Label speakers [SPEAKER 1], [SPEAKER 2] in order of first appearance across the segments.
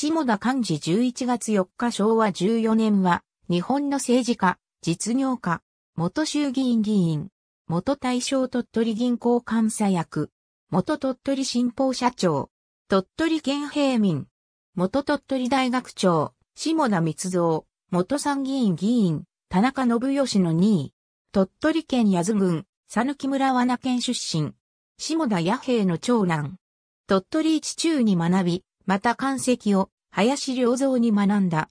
[SPEAKER 1] 下田漢字11月4日昭和14年は、日本の政治家、実業家、元衆議院議員、元大正鳥取銀行監査役、元鳥取新報社長、鳥取県平民、元鳥取大学長、下田光造、元参議院議員、田中信義の2位、鳥取県八頭郡、佐抜村罠県出身、下田弥平の長男、鳥取市中に学び、また漢石を林良造に学んだ。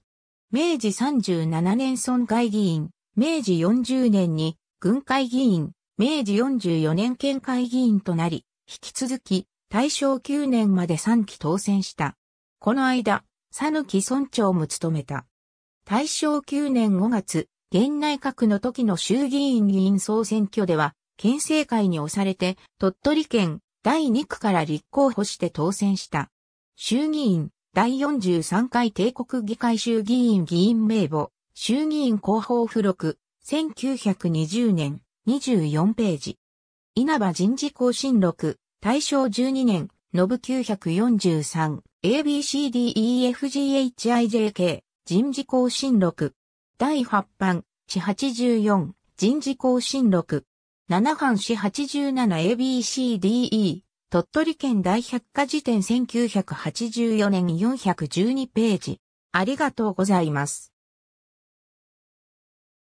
[SPEAKER 1] 明治37年村会議員、明治40年に軍会議員、明治44年県会議員となり、引き続き大正9年まで3期当選した。この間、佐抜村長も務めた。大正9年5月、現内閣の時の衆議院議員総選挙では、県政会に押されて、鳥取県第2区から立候補して当選した。衆議院、第43回帝国議会衆議院議員名簿、衆議院広報付録、1920年、24ページ。稲葉人事更新録、大正12年、ノブ943、ABCDEFGHIJK、人事更新録。第8版、地84、人事更新録。7版市 87ABCDE、鳥取県大百科事典1984年412ページ。ありがとうございます。